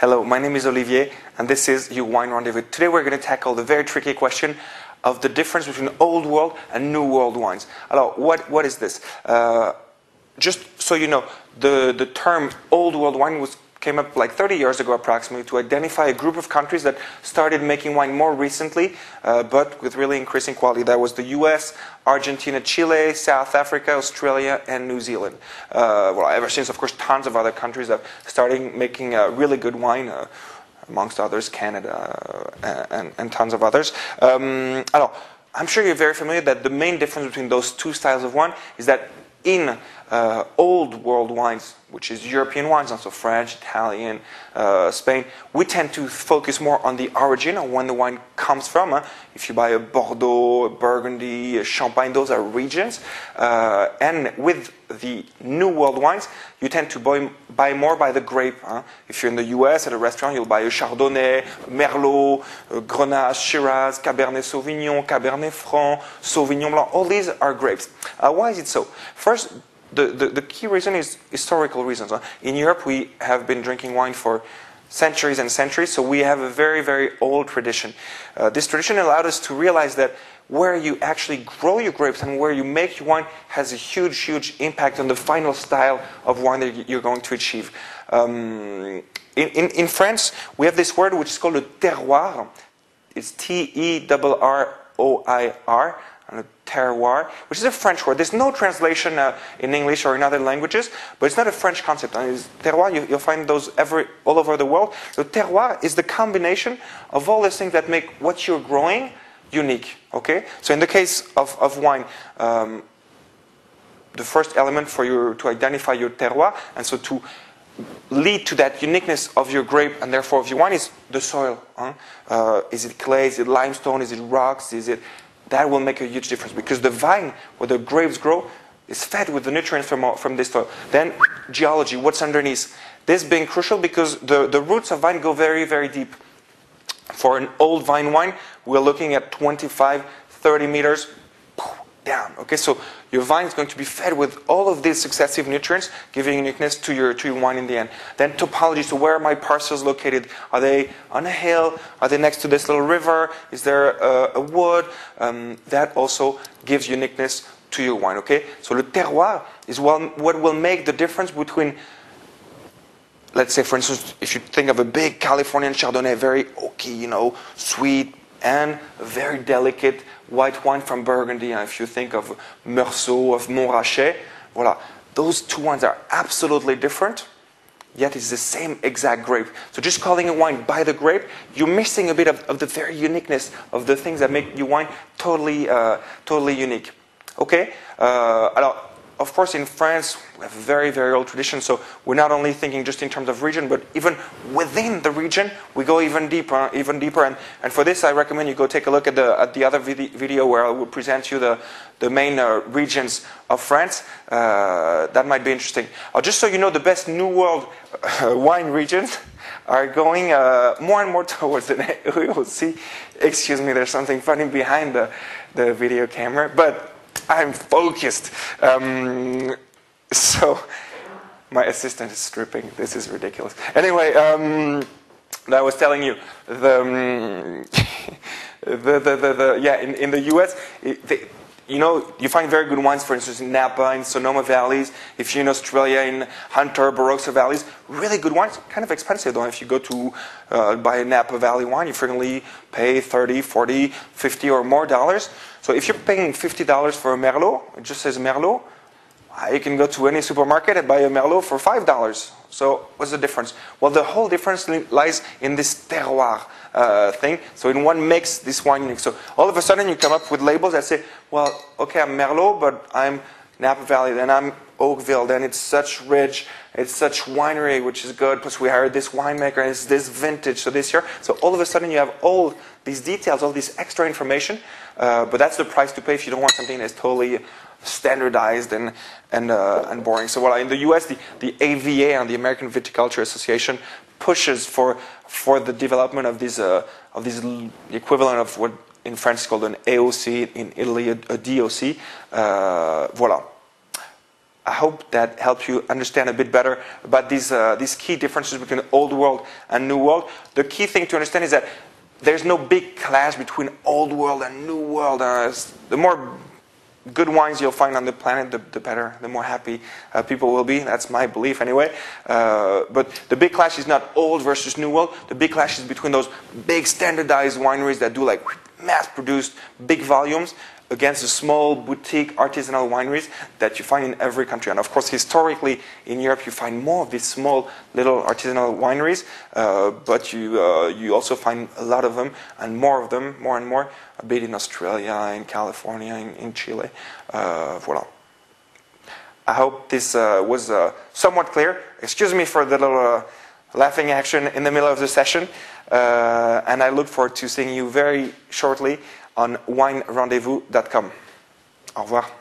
Hello, my name is Olivier, and this is your wine rendezvous. Today we're going to tackle the very tricky question of the difference between old world and new world wines. Hello, what, what is this? Uh, just so you know, the, the term old world wine was came up like 30 years ago approximately to identify a group of countries that started making wine more recently, uh, but with really increasing quality. That was the US, Argentina, Chile, South Africa, Australia, and New Zealand. Uh, well, ever since, of course, tons of other countries have started making uh, really good wine. Uh, amongst others, Canada uh, and, and, tons of others. Um, I'm sure you're very familiar that the main difference between those two styles of wine is that in uh, old world wines, which is European wines, also French, Italian, uh, Spain, we tend to focus more on the origin of when the wine comes from. If you buy a Bordeaux, a Burgundy, a Champagne, those are regions. Uh, and with the new world wines, you tend to buy, buy more by the grape. Huh? If you're in the US at a restaurant, you'll buy a Chardonnay, Merlot, a uh, Grenache, Shiraz, Cabernet Sauvignon, Cabernet Franc, Sauvignon Blanc. All these are grapes. Uh, why is it so? First, the, the, the key reason is historical reasons. In Europe, we have been drinking wine for centuries and centuries, so we have a very, very old tradition. Uh, this tradition allowed us to realize that where you actually grow your grapes and where you make your wine has a huge, huge impact on the final style of wine that you're going to achieve. Um, in, in, in, France, we have this word which is called le terroir. It's T E R R O I R. Uh, terroir, which is a French word. There's no translation uh, in English or in other languages, but it's not a French concept. Uh, I mean, terroir, you, will find those every, all over the world. The terroir is the combination of all the things that make what you're growing unique. Okay? So in the case of, of wine, um, the first element for you to identify your terroir, and so to lead to that uniqueness of your grape and therefore of your wine is the soil. Huh? Uh, is it clay? Is it limestone? Is it rocks? Is it that will make a huge difference because the vine where the grapes grow is fed with the nutrients from, from this soil. Then geology, what's underneath. This being crucial because the, the roots of vine go very, very deep. For an old vine wine, we're looking at 25, 30 meters down. Okay, so your vine is going to be fed with all of these successive nutrients, giving uniqueness to your to your wine in the end. Then topology, so where are my parcels located? Are they on a hill? Are they next to this little river? Is there a, a wood? Um, that also gives uniqueness to your wine. Okay, so le terroir is what will make the difference between let's say, for instance, if you think of a big Californian Chardonnay, very oaky, you know, sweet, and very delicate white wine from Burgundy. if you think of Meursault, of Montrachet, voila, those two wines are absolutely different, yet it's the same exact grape. So just calling a wine by the grape, you're missing a bit of, of the very uniqueness of the things that make your wine totally, uh, totally unique. Okay? Uh, alors, of course, in France, we have a very, very old tradition, so we're not only thinking just in terms of region, but even within the region, we go even deeper, even deeper. And, and for this, I recommend you go take a look at the, at the other video where I will present you the, the main uh, regions of France. Uh, that might be interesting. Uh, just so you know, the best New World uh, wine regions are going uh, more and more towards the... we will see. Excuse me, there's something funny behind the, the video camera, but I'm focused. Um, so my assistant is stripping. This is ridiculous. Anyway, um, I was telling you the, um, the, the, the, the, yeah in, in the U.S. It, you know, you find very good wines, for instance, in Napa, in Sonoma Valleys, if you're in Australia, in Hunter, Barossa Valleys, really good wines, kind of expensive though. If you go to uh, buy a Napa Valley wine, you frequently pay 30, 40, 50 or more dollars. So if you're paying $50 for a Merlot, it just says Merlot, you can go to any supermarket and buy a Merlot for $5. So what's the difference? Well, the whole difference lies in this terroir uh, thing. So in one makes this wine unique. So all of a sudden you come up with labels that say, well, okay, I'm Merlot, but I'm Napa Valley, then I'm Oakville, then it's such rich, it's such winery, which is good. Plus, we hired this winemaker, and it's this vintage, so this year. So all of a sudden, you have all these details, all this extra information. Uh, but that's the price to pay if you don't want something that's totally standardized and and uh, and boring. So well, in the U.S., the, the AVA and the American Viticulture Association pushes for for the development of these uh, of these equivalent of what in France called an AOC, in Italy a, a DOC. Uh, voilà. I hope that helps you understand a bit better about these, uh, these key differences between old world and new world. The key thing to understand is that there's no big clash between old world and new world. Uh, the more good wines you'll find on the planet, the, the better, the more happy uh, people will be. That's my belief anyway. Uh, but the big clash is not old versus new world. The big clash is between those big standardized wineries that do like mass-produced big volumes against the small boutique artisanal wineries that you find in every country. And of course, historically in Europe, you find more of these small little artisanal wineries, uh, but you uh, you also find a lot of them and more of them, more and more, a bit in Australia, in California, in, in Chile. Uh, voilà. I hope this uh, was uh, somewhat clear. Excuse me for the little. Uh, laughing action in the middle of the session. Uh, and I look forward to seeing you very shortly on winerendezvous.com. Au revoir.